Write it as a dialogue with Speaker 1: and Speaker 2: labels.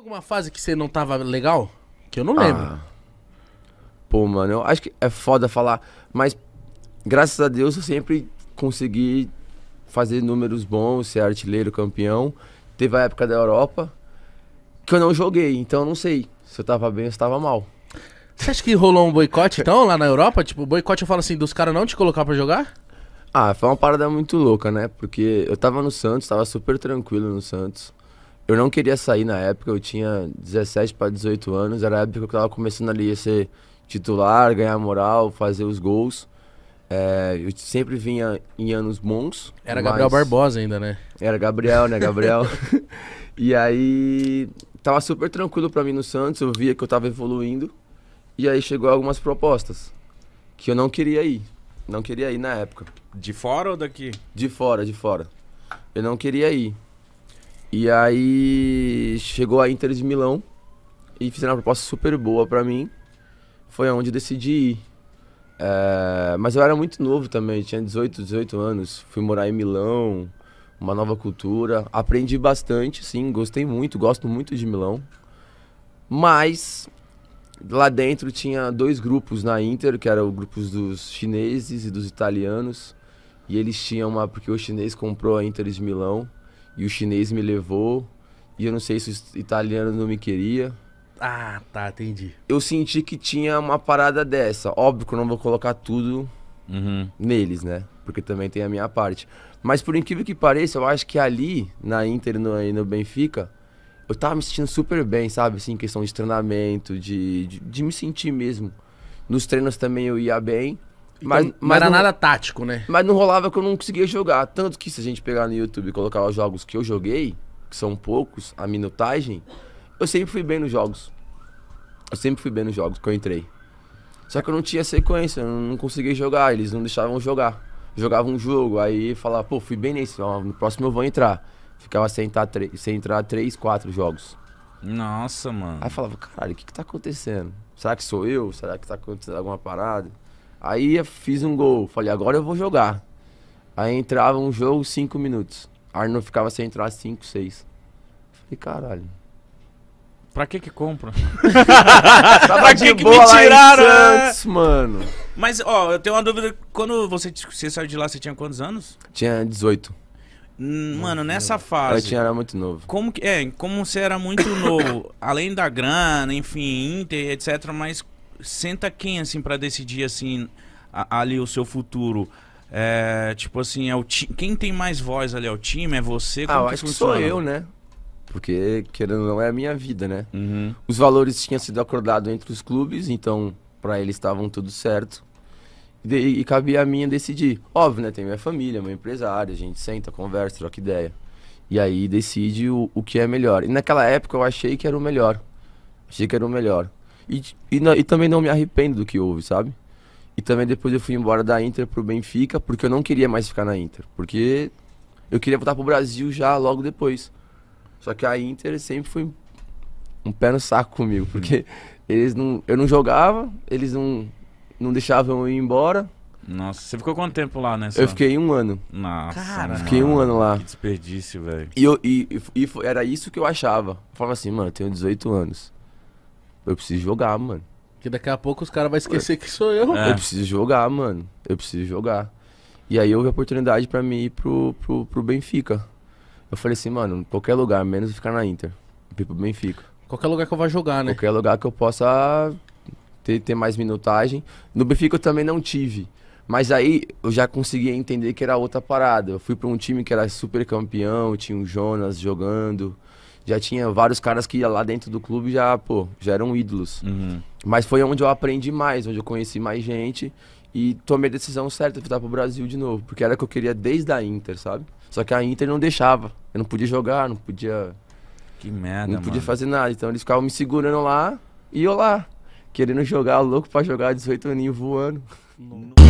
Speaker 1: Alguma fase que você não tava legal? Que eu não lembro. Ah. Pô, mano, eu acho que é foda falar, mas graças a Deus eu sempre consegui fazer números bons, ser artilheiro, campeão. Teve a época da Europa que eu não joguei, então eu não sei se eu tava bem ou se tava mal. Você acha que rolou um boicote então lá na Europa? Tipo, boicote eu falo assim, dos caras não te colocar para jogar? Ah, foi uma parada muito louca, né? Porque eu tava no Santos, tava super tranquilo no Santos eu não queria sair na época, eu tinha 17 para 18 anos, era a época que eu estava começando ali a ser titular, ganhar moral, fazer os gols. É, eu sempre vinha em anos bons. Era Gabriel Barbosa ainda, né? Era Gabriel, né, Gabriel? e aí tava super tranquilo para mim no Santos, eu via que eu tava evoluindo. E aí chegou algumas propostas que eu não queria ir. Não queria ir na época. De fora ou daqui? De fora, de fora. Eu não queria ir. E aí chegou a Inter de Milão e fizeram uma proposta super boa para mim. Foi aonde decidi ir. É, mas eu era muito novo também, tinha 18, 18 anos. Fui morar em Milão, uma nova cultura. Aprendi bastante, sim, gostei muito, gosto muito de Milão. Mas lá dentro tinha dois grupos na Inter, que eram os grupos dos chineses e dos italianos. E eles tinham uma, porque o chinês comprou a Inter de Milão. E o chinês me levou. E eu não sei se o italiano não me queria. Ah, tá, entendi. Eu senti que tinha uma parada dessa. Óbvio que eu não vou colocar tudo uhum. neles, né? Porque também tem a minha parte. Mas por incrível que pareça, eu acho que ali, na Inter no, e no Benfica, eu tava me sentindo super bem, sabe? Assim, questão de treinamento, de, de, de me sentir mesmo. Nos treinos também eu ia bem mas, então, mas era não, nada tático, né? Mas não rolava que eu não conseguia jogar. Tanto que se a gente pegar no YouTube e colocar os jogos que eu joguei, que são poucos, a minutagem, eu sempre fui bem nos jogos. Eu sempre fui bem nos jogos que eu entrei. Só que eu não tinha sequência, eu não conseguia jogar, eles não deixavam jogar. Jogava um jogo, aí falava, pô, fui bem nesse, ó, no próximo eu vou entrar. Ficava sem entrar, sem entrar três, quatro jogos. Nossa, mano. Aí falava, caralho, o que que tá acontecendo? Será que sou eu? Será que tá acontecendo alguma parada? Aí fiz um gol, falei, agora eu vou jogar. Aí entrava um jogo, cinco minutos. Aí não ficava sem entrar cinco, seis. Falei, caralho. Pra que que compra? pra que que me tiraram? Santos, mano. Mas, ó, eu tenho uma dúvida. Quando você, você saiu de lá, você tinha quantos anos? Tinha 18. Hum, mano, nessa fase. Eu tinha era muito novo. Como que é? Como você era muito novo, além da grana, enfim, Inter, etc. Mas senta quem, assim, para decidir, assim, a, ali o seu futuro? É, tipo assim, é o ti... quem tem mais voz ali é o time? É você? Como ah, eu acho que sou eu, né? Porque, querendo ou não, é a minha vida, né? Uhum. Os valores tinham sido acordados entre os clubes, então para eles estavam tudo certo. E, e, cabia a minha decidir. Óbvio, né? Tem minha família, meu empresário, a gente senta, conversa, troca ideia. E aí decide o, o que é melhor. E naquela época eu achei que era o melhor. Achei que era o melhor. E, e, e, também não me arrependo do que houve, sabe? E também depois eu fui embora da Inter pro Benfica, porque eu não queria mais ficar na Inter. Porque eu queria voltar pro Brasil já logo depois. Só que a Inter sempre foi um pé no saco comigo, porque uhum. eles não, eu não jogava, eles não, não deixavam eu ir embora. Nossa, você ficou quanto tempo lá né Eu fiquei um ano. Nossa, Cara, fiquei um ano lá. Que desperdício, velho. E, eu, e, e, e, era isso que eu achava. Eu falava assim, mano, eu tenho 18 anos eu preciso jogar, mano. Que daqui a pouco os caras vão esquecer que sou eu. É. Eu preciso jogar, mano. Eu preciso jogar. E aí houve a oportunidade para mim ir pro, pro, pro Benfica. Eu falei assim, mano, qualquer lugar, menos ficar na Inter. Ir pro Benfica. Qualquer lugar que eu vá jogar, né? Qualquer lugar que eu possa ter, ter mais minutagem. No Benfica eu também não tive. Mas aí eu já conseguia entender que era outra parada. Eu fui para um time que era super campeão, tinha o Jonas jogando já tinha vários caras que lá dentro do clube já, pô, já eram ídolos. Uhum. Mas foi onde eu aprendi mais, onde eu conheci mais gente e tomei a decisão certa de voltar pro Brasil de novo, porque era o que eu queria desde a Inter, sabe? Só que a Inter não deixava. Eu não podia jogar, não podia. Que merda, Não mano. podia fazer nada. Então eles ficavam me segurando lá e eu lá, querendo jogar, louco para jogar 18 aninhos voando. Não.